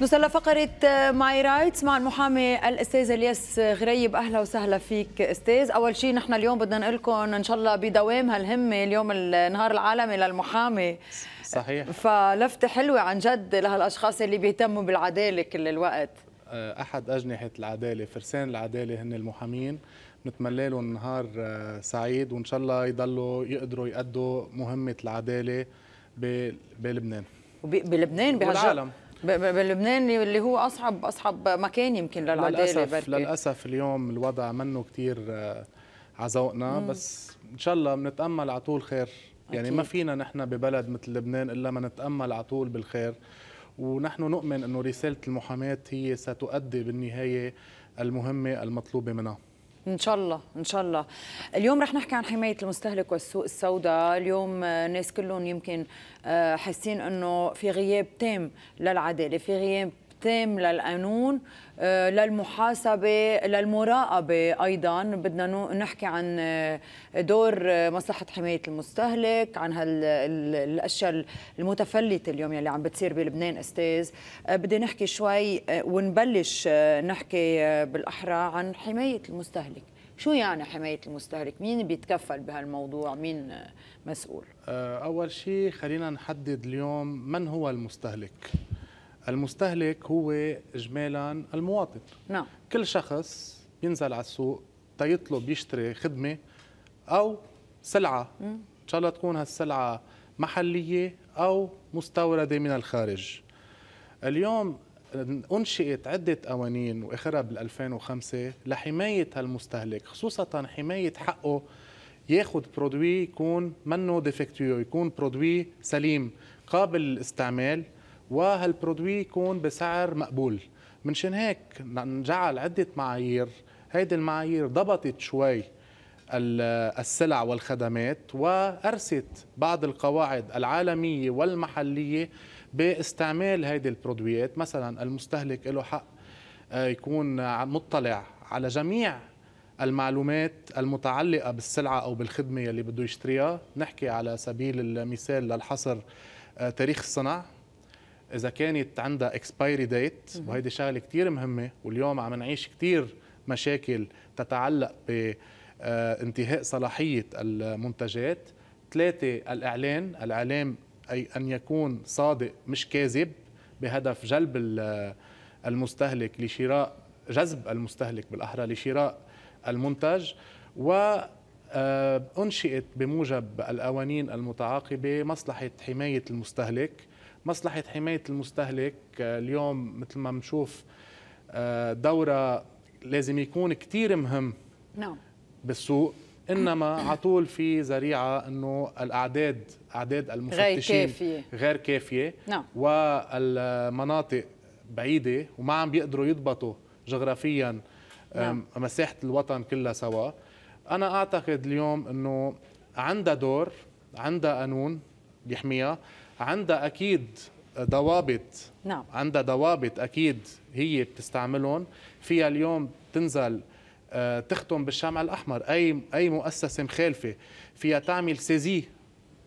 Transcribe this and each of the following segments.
نوصل لفقرة ماي رايتس مع المحامي الأستاذ الياس غريب أهلا وسهلا فيك أستاذ أول شيء نحن اليوم بدنا نقول لكم إن شاء الله بدوام هالهمة اليوم النهار العالمي للمحامي صحيح فلفتة حلوة عن جد لهالأشخاص اللي بيهتموا بالعدالة كل الوقت آه، أحد أجنحة العدالة فرسان العدالة هن المحامين نتمنى لهم نهار آه، سعيد وإن شاء الله يضلوا يقدروا يأدوا مهمة العدالة بلبنان بلبنان بهالعالم بلبنان اللي هو اصعب اصعب مكان يمكن للعداله للاسف للاسف اليوم الوضع منه كثير آه، على ذوقنا بس ان شاء الله بنتامل على طول خير يعني أكيد. ما فينا نحن ببلد مثل لبنان الا ما نتامل على طول بالخير ونحن نؤمن انه رساله المحاماه هي ستؤدي بالنهايه المهمه المطلوبه منها ان شاء الله ان شاء الله اليوم رح نحكي عن حمايه المستهلك والسوق السوداء اليوم آه، الناس كلهم يمكن آه، حاسين انه في غياب تام للعداله في غياب تام للقانون آه، للمحاسبة للمراقبة أيضا بدنا نحكي عن آه، دور آه، مصلحة حماية المستهلك عن هالأشياء المتفلتة اليوم يلي عم بتصير بلبنان أستاذ بدي نحكي شوي ونبلش نحكي بالأحرى عن حماية المستهلك شو يعني حماية المستهلك؟ مين بيتكفل بهالموضوع؟ مين مسؤول؟ أول شيء خلينا نحدد اليوم من هو المستهلك المستهلك هو اجمالا المواطن نعم كل شخص بينزل على السوق تيطلب يشتري خدمه او سلعه ان شاء الله تكون هالسلعه محليه او مستورده من الخارج اليوم انشئت عده قوانين واخرها بال 2005 لحمايه هالمستهلك خصوصا حمايه حقه ياخذ برودوي يكون منه ديفكتيو يكون برودوي سليم قابل للاستعمال وهالبرودوي يكون بسعر مقبول منشان هيك نجعل عدة معايير هيدي المعايير ضبطت شوي السلع والخدمات وأرست بعض القواعد العالمية والمحلية باستعمال هيدي البرودويات مثلا المستهلك له حق آه، يكون مطلع على جميع المعلومات المتعلقة بالسلعة أو بالخدمة اللي بده يشتريها نحكي على سبيل المثال للحصر آه، تاريخ الصنع اذا كانت عندها اكسبايري ديت وهيدي شغله كثير مهمه واليوم عم نعيش كثير مشاكل تتعلق بانتهاء آه، صلاحيه المنتجات ثلاثه الاعلان الاعلام اي ان يكون صادق مش كاذب بهدف جلب آه، المستهلك لشراء جذب المستهلك بالاحرى لشراء المنتج و آه، أنشئت بموجب القوانين المتعاقبة مصلحة حماية المستهلك مصلحه حمايه المستهلك آه، اليوم مثل ما بنشوف آه، دوره لازم يكون كثير مهم نعم بالسوق انما على طول في ذريعه انه الاعداد اعداد المفتشين غير كافيه غير كافيه نعم والمناطق بعيده وما عم بيقدروا يضبطوا جغرافيا نعم. مساحه الوطن كلها سوا انا اعتقد اليوم انه عندها دور عندها قانون بيحميها عندها اكيد ضوابط نعم عندها ضوابط اكيد هي بتستعملهم فيها اليوم تنزل آه، تختم بالشمع الاحمر اي اي مؤسسه مخالفه فيها تعمل سيزي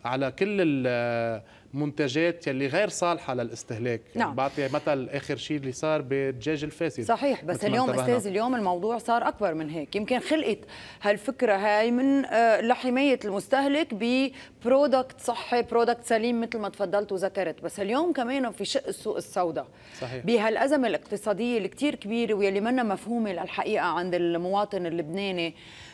على كل آه، منتجات يلي غير صالحه للاستهلاك يعني نعم. بعطي مثل اخر شيء اللي صار بالدجاج الفاسد صحيح بس اليوم استاذ اليوم الموضوع صار اكبر من هيك يمكن خلقت هالفكره هاي من آه، لحمايه المستهلك ببرودكت صحي برودكت سليم مثل ما تفضلت وذكرت بس اليوم كمان في شق السوق السوداء صحيح بهالازمه الاقتصاديه اللي كثير كبيره واللي منا مفهومه للحقيقه عند المواطن اللبناني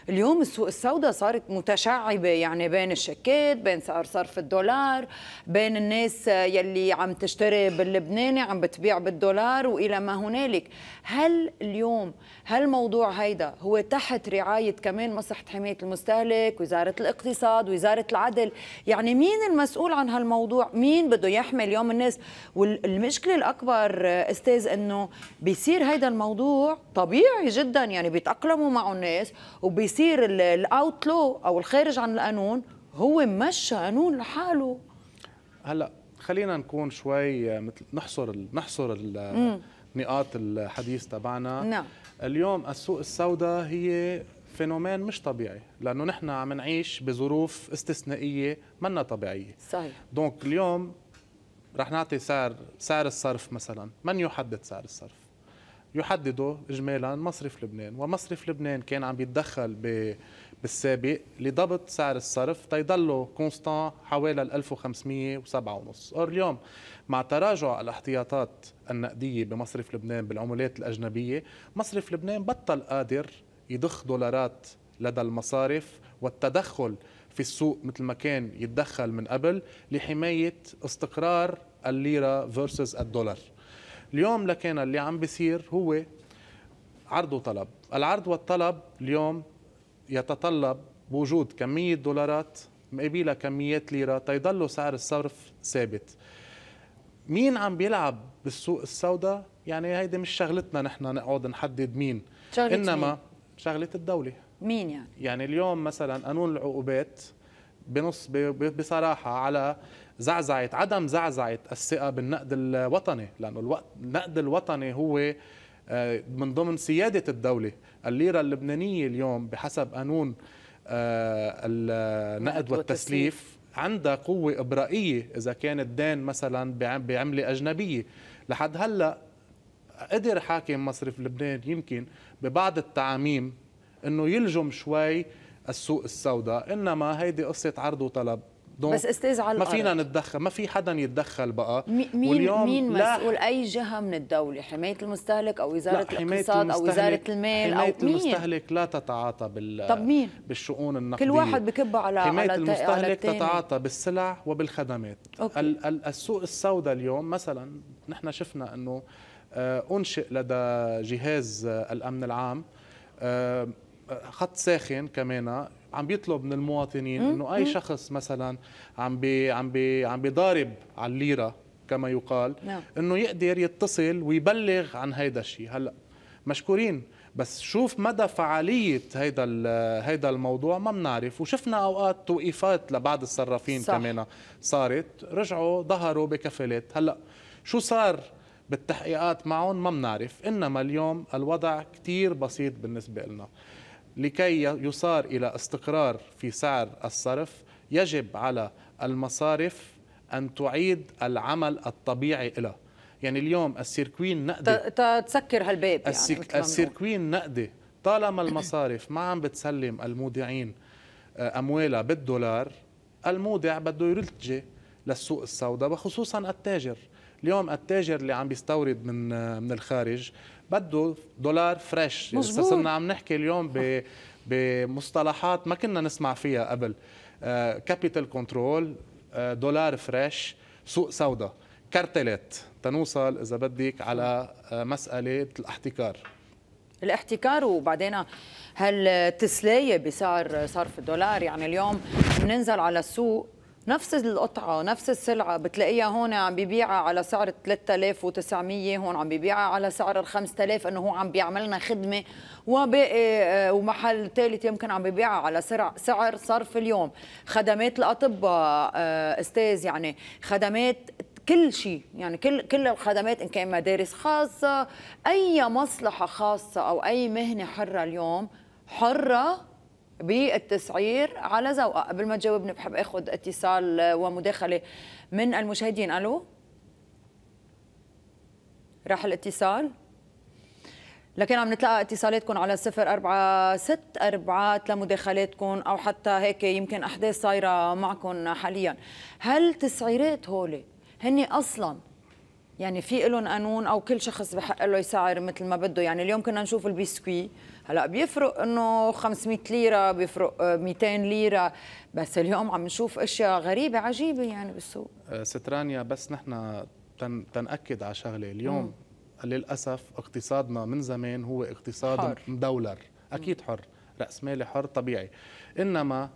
اليوم السوق السوداء صارت متشعبه يعني بين الشيكات بين سعر صرف الدولار بين بين الناس يلي عم تشتري باللبناني عم بتبيع بالدولار والى ما هنالك هل اليوم هالموضوع هيدا هو تحت رعايه كمان مصلحه حمايه المستهلك وزاره الاقتصاد وزاره العدل يعني مين المسؤول عن هالموضوع مين بده يحمي اليوم الناس والمشكله الاكبر استاذ انه بيصير هيدا الموضوع طبيعي جدا يعني بيتاقلموا معه الناس وبيصير الاوتلو او الخارج عن القانون هو مشى قانون لحاله هلا خلينا نكون شوي مثل نحصر ال نحصر ال نقاط الحديث تبعنا نعم اليوم السوق السوداء هي فينومين مش طبيعي لانه نحن عم نعيش بظروف استثنائيه منا طبيعيه صحيح دونك اليوم رح نعطي سعر سعر الصرف مثلا من يحدد سعر الصرف يحددوا اجمالا مصرف لبنان ومصرف لبنان كان عم يتدخل بالسابق لضبط سعر الصرف تيضلوا كونستان حوالي 1507 ونص اور اليوم مع تراجع الاحتياطات النقديه بمصرف لبنان بالعملات الاجنبيه مصرف لبنان بطل قادر يضخ دولارات لدى المصارف والتدخل في السوق مثل ما كان يتدخل من قبل لحمايه استقرار الليره فيرسز الدولار اليوم لكان اللي عم بيصير هو عرض وطلب العرض والطلب اليوم يتطلب بوجود كمية دولارات مقابلها كميات ليرة تيضل سعر الصرف ثابت مين عم بيلعب بالسوق السوداء يعني هيدي مش شغلتنا نحن نقعد نحدد مين شغلت انما مين؟ شغله الدوله مين يعني يعني اليوم مثلا قانون العقوبات بنص بصراحه على زعزعه عدم زعزعه الثقه بالنقد الوطني لانه الوقت النقد الوطني هو آه، من ضمن سياده الدوله الليره اللبنانيه اليوم بحسب قانون آه، النقد والتسليف عندها قوة إبرائية إذا كان الدين مثلا بعملة أجنبية لحد هلأ قدر حاكم مصرف لبنان يمكن ببعض التعاميم أنه يلجم شوي السوق السوداء إنما هيدي قصة عرض وطلب دونك بس استاذ على ما فينا نتدخل ما في حدا يتدخل بقى مين واليوم مين مسؤول اي جهه من الدوله حمايه المستهلك او وزاره الاقتصاد او وزاره المال حماية او مين المستهلك لا تتعاطى بال طب مين بالشؤون النقديه كل واحد بكب على حمايه على المستهلك على تتعاطى بالسلع وبالخدمات أوكي. السوق السوداء اليوم مثلا نحن شفنا انه آه، انشئ لدى جهاز آه، الامن العام آه، خط ساخن كمان عم بيطلب من المواطنين انه اي شخص مثلا عم بي عم بي عم بيضارب على الليره كما يقال نعم. انه يقدر يتصل ويبلغ عن هيدا الشيء هلا مشكورين بس شوف مدى فعاليه هيدا هيدا الموضوع ما بنعرف وشفنا اوقات توقيفات لبعض الصرافين كمان صارت رجعوا ظهروا بكفالات هلا شو صار بالتحقيقات معهم ما بنعرف انما اليوم الوضع كثير بسيط بالنسبه لنا لكي يصار إلى استقرار في سعر الصرف يجب على المصارف أن تعيد العمل الطبيعي له يعني اليوم السيركوين نقدي تسكر هالباب يعني السيركوين نقدي طالما المصارف ما عم بتسلم المودعين آه، اموالها بالدولار المودع بده يلجئ للسوق السوداء وخصوصا التاجر اليوم التاجر اللي عم بيستورد من آه، من الخارج بده دولار فريش صرنا يعني عم نحكي اليوم ب بمصطلحات ما كنا نسمع فيها قبل كابيتال آه، آه، كنترول دولار فريش سوق سوداء كارتلات تنوصل اذا بدك على آه، مساله الاحتكار الاحتكار وبعدين هالتسليه بسعر صرف الدولار يعني اليوم بننزل على السوق نفس القطعه نفس السلعه بتلاقيها هون عم ببيعها على سعر 3900 هون عم ببيعها على سعر 5000 انه هو عم بيعمل لنا خدمه وباقي آه، آه، ومحل ثالث يمكن عم ببيعها على سعر سعر صرف اليوم خدمات الاطباء آه، استاذ يعني خدمات كل شيء يعني كل كل الخدمات ان كان مدارس خاصه اي مصلحه خاصه او اي مهنه حره اليوم حره بالتسعير على ذوقها قبل ما تجاوبني بحب اخذ اتصال ومداخله من المشاهدين الو راح الاتصال لكن عم نتلقى اتصالاتكم على صفر أربعة ست أربعات لمداخلاتكم أو حتى هيك يمكن أحداث صايرة معكم حاليا هل تسعيرات هولي هن أصلا يعني في لهم قانون او كل شخص بحق له يسعر مثل ما بده يعني اليوم كنا نشوف البسكوي هلا بيفرق انه 500 ليره بيفرق 200 آه، ليره بس اليوم عم نشوف اشياء غريبه عجيبه يعني بالسوق آه، سترانيا بس نحن تن تنأكد على شغله اليوم م. للاسف اقتصادنا من زمان هو اقتصاد حر. مدولر اكيد حر راس مالي حر طبيعي انما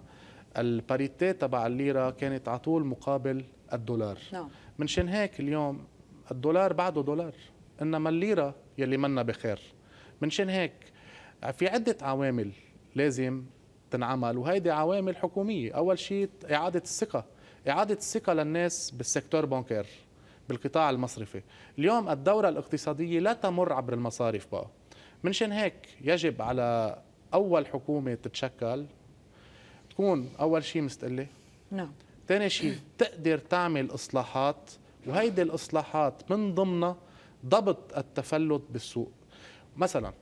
الباريتي تبع الليره كانت على طول مقابل الدولار نعم. منشان هيك اليوم الدولار بعده دولار انما الليره يلي منا بخير منشان هيك في عده عوامل لازم تنعمل وهيدي عوامل حكوميه اول شيء اعاده الثقه اعاده الثقه للناس بالسيكتور بنكير بالقطاع المصرفي اليوم الدوره الاقتصاديه لا تمر عبر المصارف بقى منشان هيك يجب على اول حكومه تتشكل تكون اول شيء مستقله نعم ثاني شيء تقدر تعمل اصلاحات وهيدي الاصلاحات من ضمنها ضبط التفلت بالسوق مثلا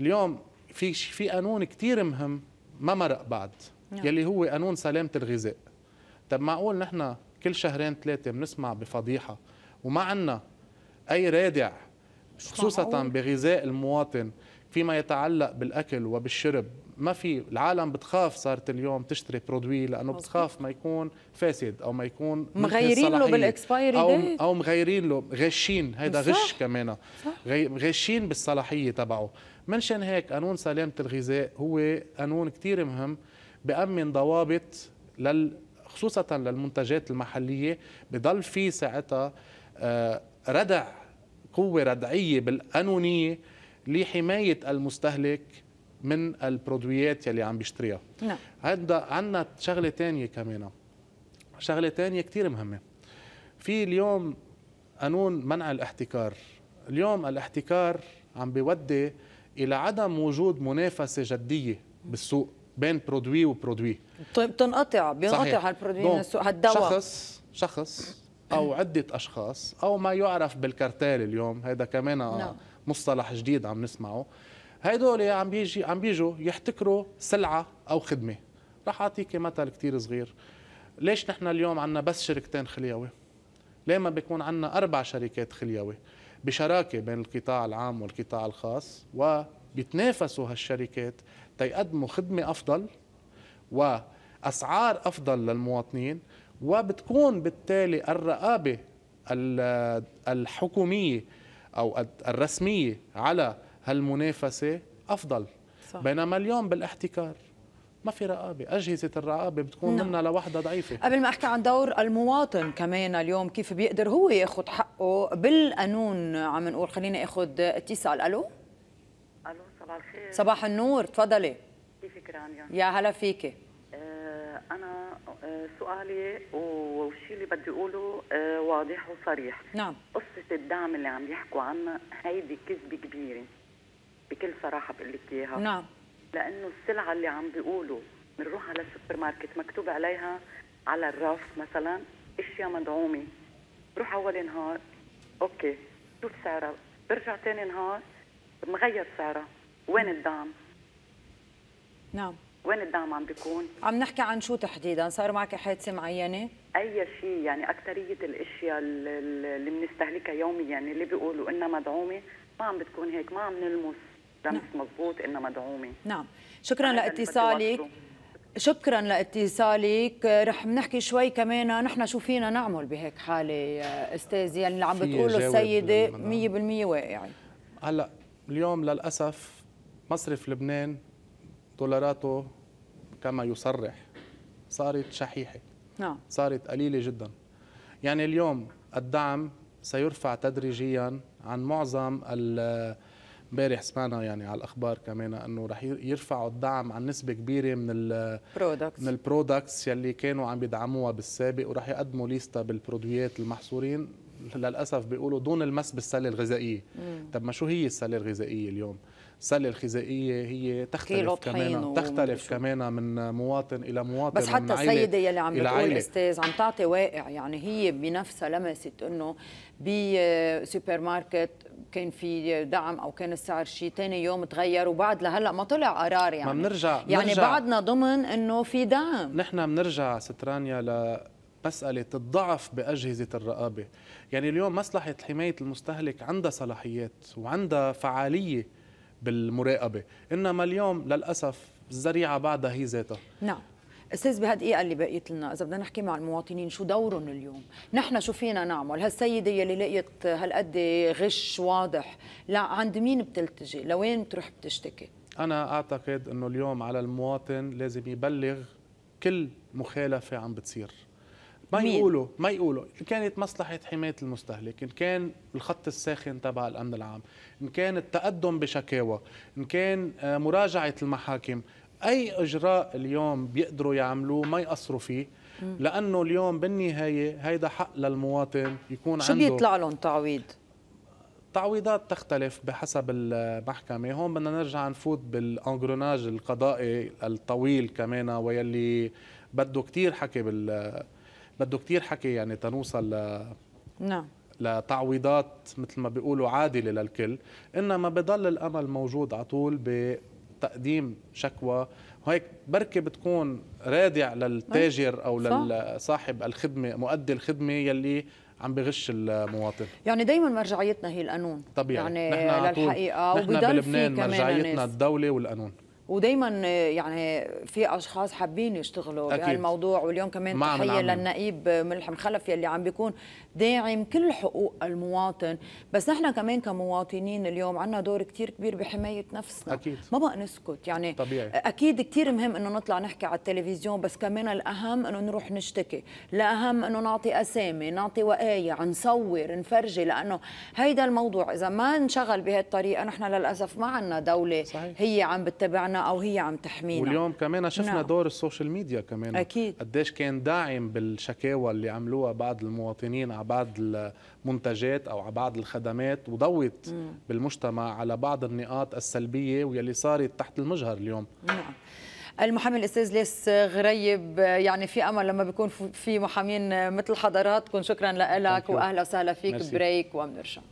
اليوم في في قانون كثير مهم ما مرق بعد نعم. يلي هو قانون سلامه الغذاء طب معقول نحن كل شهرين ثلاثه بنسمع بفضيحه وما عندنا اي رادع خصوصا بغذاء المواطن فيما يتعلق بالاكل وبالشرب ما في العالم بتخاف صارت اليوم تشتري برودوي لانه بتخاف ما يكون فاسد او ما يكون مغيرين له بالاكسبايري او ديت. او مغيرين له غشين هيدا غش كمان غشين بالصلاحيه تبعه منشان هيك قانون سلامه الغذاء هو قانون كثير مهم بامن ضوابط لل خصوصا للمنتجات المحليه بضل في ساعتها آه، ردع قوه ردعيه بالقانونيه لحمايه المستهلك من البرودويات يلي عم بيشتريها نعم عندنا شغله ثانيه كمان شغله ثانيه كثير مهمه في اليوم قانون منع الاحتكار اليوم الاحتكار عم بيودي الى عدم وجود منافسه جديه بالسوق بين برودوي وبرودوي طيب، بتنقطع بينقطع هالبرودوي من السوق هالدواء شخص شخص او عده اشخاص او ما يعرف بالكرتيل اليوم هذا كمان نعم. مصطلح جديد عم نسمعه هيدول عم بيجي عم بيجوا يحتكروا سلعه او خدمه رح اعطيك مثل كثير صغير ليش نحن اليوم عندنا بس شركتين خليوي ليه ما بيكون عندنا اربع شركات خليوي بشراكه بين القطاع العام والقطاع الخاص وبيتنافسوا هالشركات تيقدموا خدمه افضل واسعار افضل للمواطنين وبتكون بالتالي الرقابه الحكوميه او الرسميه على هالمنافسه افضل صح. بينما اليوم بالاحتكار ما في رقابة أجهزة الرقابة بتكون نعم. منها لوحدها ضعيفة قبل ما أحكي عن دور المواطن كمان اليوم كيف بيقدر هو يأخذ حقه بالقانون عم نقول خلينا أخذ اتصال ألو ألو صباح الخير صباح النور تفضلي كيفك رانيا يا هلا فيكي آه أنا آه، سؤالي والشيء اللي بدي أقوله آه، واضح وصريح نعم قصة الدعم اللي عم يحكوا عنها هيدي كذبة كبيرة بكل صراحه بقول لك اياها نعم لانه السلعه اللي عم بيقولوا بنروح على السوبر ماركت مكتوب عليها على الرف مثلا اشياء مدعومه بروح اول نهار اوكي شوف سعرها برجع ثاني نهار مغير سعرها وين الدعم؟ نعم وين الدعم عم بيكون؟ عم نحكي عن شو تحديدا؟ صار معك حادثه معينه؟ اي شيء يعني اكثريه الاشياء اللي بنستهلكها يوميا يعني اللي بيقولوا انها مدعومه ما عم بتكون هيك ما عم نلمس ده نعم. مضبوط انها مدعومه نعم شكرا لاتصالك شكرا لاتصالك رح نحكي شوي كمان نحن شو فينا نعمل بهيك حاله استاذ يعني اللي عم بتقوله السيده 100% واقعي هلا اليوم للاسف مصرف لبنان دولاراته كما يصرح صارت شحيحه نعم صارت قليله جدا يعني اليوم الدعم سيرفع تدريجيا عن معظم ال امبارح سمعنا يعني على الاخبار كمان انه رح يرفعوا الدعم عن نسبه كبيره من البرودكتس من البرودكتس يلي كانوا عم بيدعموها بالسابق ورح يقدموا ليستا بالبرودويات المحصورين للاسف بيقولوا دون المس بالسله الغذائيه مم. طب ما شو هي السله الغذائيه اليوم السله الغذائيه هي تختلف كمان تختلف كمان من مواطن الى مواطن بس حتى السيده يلي عم بتقول استاذ عم تعطي واقع يعني هي بنفسها لمست انه بسوبر ماركت كان في دعم او كان السعر شيء ثاني يوم تغير وبعد لهلا ما طلع قرار يعني ما بنرجع يعني منرجع بعدنا ضمن انه في دعم نحن بنرجع سترانيا ل مسألة الضعف بأجهزة الرقابة يعني اليوم مصلحة حماية المستهلك عندها صلاحيات وعندها فعالية بالمراقبة إنما اليوم للأسف الزريعة بعدها هي ذاتها نعم استاذ بهالدقيقه اللي بقيت لنا اذا بدنا نحكي مع المواطنين شو دورهم اليوم نحن شو فينا نعمل هالسيده يلي لقيت هالقد غش واضح لا عند مين بتلتجي لوين بتروح بتشتكي انا اعتقد انه اليوم على المواطن لازم يبلغ كل مخالفه عم بتصير ما مين؟ يقولوا ما يقولوا ان كانت مصلحه حمايه المستهلك ان كان الخط الساخن تبع الامن العام ان كان التقدم بشكاوى ان كان آه، مراجعه المحاكم اي اجراء اليوم بيقدروا يعملوه ما يقصروا فيه لانه اليوم بالنهايه هيدا حق للمواطن يكون شو عنده شو بيطلع لهم تعويض تعويضات تختلف بحسب المحكمه هون بدنا نرجع نفوت بالانغروناج القضائي الطويل كمان ويلي بده كثير حكي بال بده كثير حكي يعني تنوصل ل... نعم لتعويضات مثل ما بيقولوا عادله للكل انما بضل الامل موجود على طول ب تقديم شكوى وهيك بركي بتكون رادع للتاجر او لصاحب الخدمه مؤدي الخدمه يلي عم بغش المواطن يعني دائما مرجعيتنا هي القانون طبيعي يعني نحن للحقيقه نحن بلبنان مرجعيتنا الدوله والقانون ودايما يعني في اشخاص حابين يشتغلوا أكيد. بهالموضوع واليوم كمان تحيه للنقيب ملحم خلف يلي عم بيكون داعم كل حقوق المواطن بس نحن كمان كمواطنين اليوم عندنا دور كثير كبير بحمايه نفسنا أكيد. ما بقى نسكت يعني طبيعي. اكيد كثير مهم انه نطلع نحكي على التلفزيون بس كمان الاهم انه نروح نشتكي الاهم انه نعطي اسامي نعطي وقايع نصور نفرجي لانه هيدا الموضوع اذا ما انشغل بهالطريقه نحن للاسف ما عندنا دوله صحيح. هي عم بتتبعنا او هي عم تحمينا واليوم كمان شفنا نعم. دور السوشيال ميديا كمان اكيد قديش كان داعم بالشكاوى اللي عملوها بعض المواطنين على بعض المنتجات او على بعض الخدمات وضوت مم. بالمجتمع على بعض النقاط السلبيه واللي صارت تحت المجهر اليوم نعم المحامي الاستاذ ليس غريب يعني في امل لما بيكون في محامين مثل حضراتكم شكرا لك واهلا وسهلا فيك مرسي. بريك وبنرجع